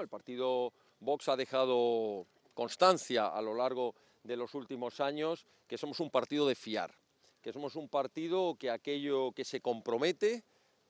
El partido Vox ha dejado constancia a lo largo de los últimos años que somos un partido de fiar, que somos un partido que aquello que se compromete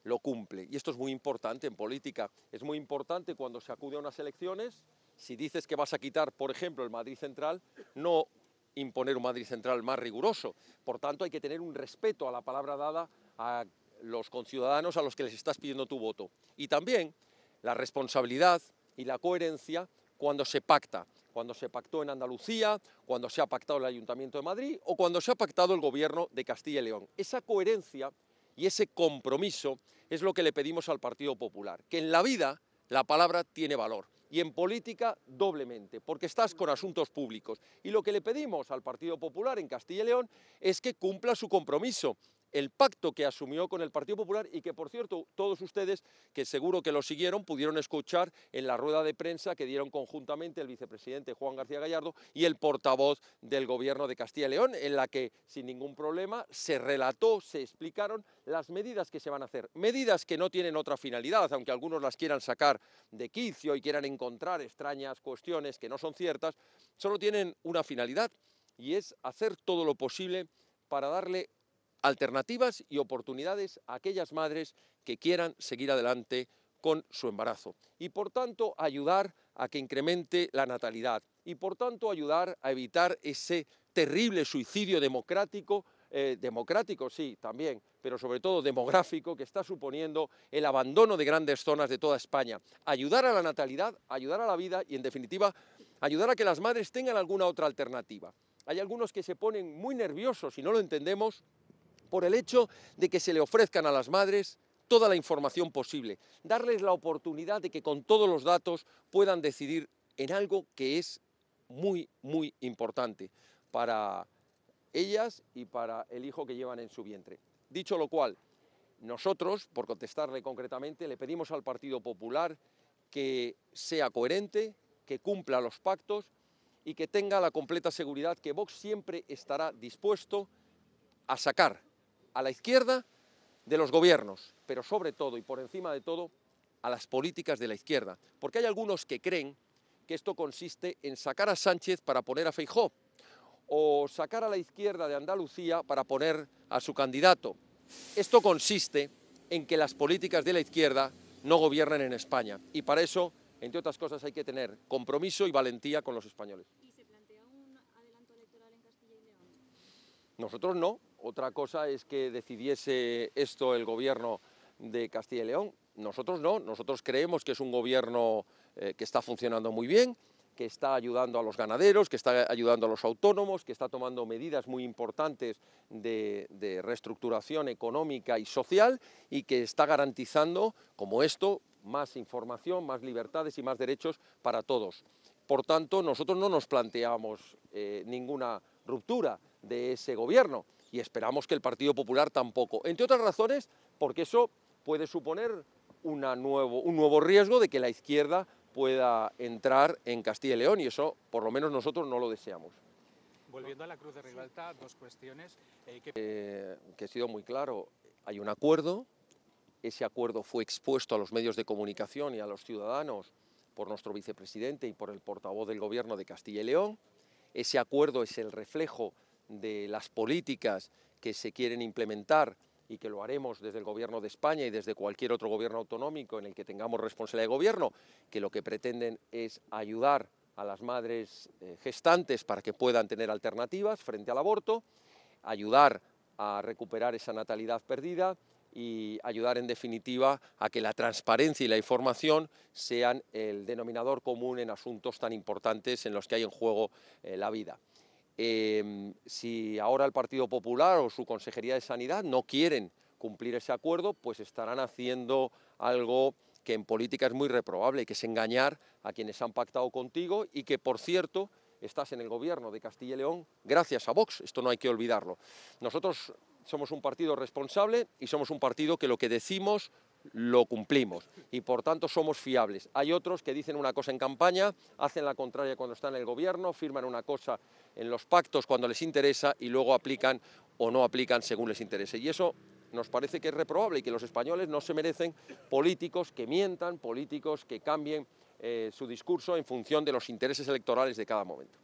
lo cumple. Y esto es muy importante en política. Es muy importante cuando se acude a unas elecciones, si dices que vas a quitar, por ejemplo, el Madrid Central, no imponer un Madrid Central más riguroso. Por tanto, hay que tener un respeto a la palabra dada a los conciudadanos a los que les estás pidiendo tu voto. Y también la responsabilidad y la coherencia cuando se pacta, cuando se pactó en Andalucía, cuando se ha pactado el Ayuntamiento de Madrid o cuando se ha pactado el Gobierno de Castilla y León. Esa coherencia y ese compromiso es lo que le pedimos al Partido Popular, que en la vida la palabra tiene valor y en política doblemente, porque estás con asuntos públicos. Y lo que le pedimos al Partido Popular en Castilla y León es que cumpla su compromiso el pacto que asumió con el Partido Popular y que, por cierto, todos ustedes que seguro que lo siguieron pudieron escuchar en la rueda de prensa que dieron conjuntamente el vicepresidente Juan García Gallardo y el portavoz del Gobierno de Castilla y León, en la que sin ningún problema se relató, se explicaron las medidas que se van a hacer, medidas que no tienen otra finalidad, aunque algunos las quieran sacar de quicio y quieran encontrar extrañas cuestiones que no son ciertas, solo tienen una finalidad y es hacer todo lo posible para darle alternativas y oportunidades a aquellas madres que quieran seguir adelante con su embarazo y por tanto ayudar a que incremente la natalidad y por tanto ayudar a evitar ese terrible suicidio democrático, eh, democrático sí, también, pero sobre todo demográfico que está suponiendo el abandono de grandes zonas de toda España. Ayudar a la natalidad, ayudar a la vida y en definitiva ayudar a que las madres tengan alguna otra alternativa. Hay algunos que se ponen muy nerviosos y no lo entendemos por el hecho de que se le ofrezcan a las madres toda la información posible, darles la oportunidad de que con todos los datos puedan decidir en algo que es muy, muy importante para ellas y para el hijo que llevan en su vientre. Dicho lo cual, nosotros, por contestarle concretamente, le pedimos al Partido Popular que sea coherente, que cumpla los pactos y que tenga la completa seguridad que Vox siempre estará dispuesto a sacar a la izquierda de los gobiernos, pero sobre todo y por encima de todo a las políticas de la izquierda. Porque hay algunos que creen que esto consiste en sacar a Sánchez para poner a Feijó o sacar a la izquierda de Andalucía para poner a su candidato. Esto consiste en que las políticas de la izquierda no gobiernen en España y para eso, entre otras cosas, hay que tener compromiso y valentía con los españoles. ¿Y se plantea un adelanto electoral en Castilla y León? Nosotros no, otra cosa es que decidiese esto el gobierno de Castilla y León. Nosotros no, nosotros creemos que es un gobierno eh, que está funcionando muy bien, que está ayudando a los ganaderos, que está ayudando a los autónomos, que está tomando medidas muy importantes de, reestructuración económica y social y que está garantizando, como esto, más información, más libertades y más derechos para todos. Por tanto, nosotros no nos planteamos eh, ninguna ruptura de ese gobierno y esperamos que el Partido Popular tampoco. Entre otras razones, porque eso puede suponer nuevo, un nuevo riesgo de que la izquierda pueda entrar en Castilla y León y eso, por lo menos nosotros, no lo deseamos. Volviendo a la Cruz de Rivalta, dos cuestiones. Eh, eh, que... ha sido muy claro, hay un acuerdo, ese acuerdo fue expuesto a los medios de comunicación y a los ciudadanos por nuestro vicepresidente y por el portavoz del Gobierno de Castilla y León. Ese acuerdo es el reflejo de las políticas que se quieren implementar y que lo haremos desde el Gobierno de España y desde cualquier otro gobierno autonómico en el que tengamos responsabilidad de gobierno, que lo que pretenden es ayudar a las madres eh, gestantes para que puedan tener alternativas frente al aborto, ayudar a recuperar esa natalidad perdida y ayudar en definitiva a que la transparencia y la información sean el denominador común en asuntos tan importantes en los que hay en juego eh, la vida. Em, si ahora el Partido Popular o su Consejería de Sanidad no quieren cumplir ese acuerdo, pues estarán haciendo algo que en política es muy reprobable, que es engañar a quienes han pactado contigo y que, por cierto, estás en el gobierno de Castilla y León gracias a Vox, esto no hay que olvidarlo. Nosotros somos un partido responsable y somos un partido que lo que decimos lo cumplimos y por tanto somos fiables. Hay otros que dicen una cosa en campaña, hacen la contraria cuando están en el gobierno, firman una cosa en los pactos cuando les interesa y luego aplican o no aplican según les interese. Y eso nos parece que es reprobable y que los españoles no se merecen políticos que mientan, políticos que cambien eh, su discurso en función de los intereses electorales de cada momento.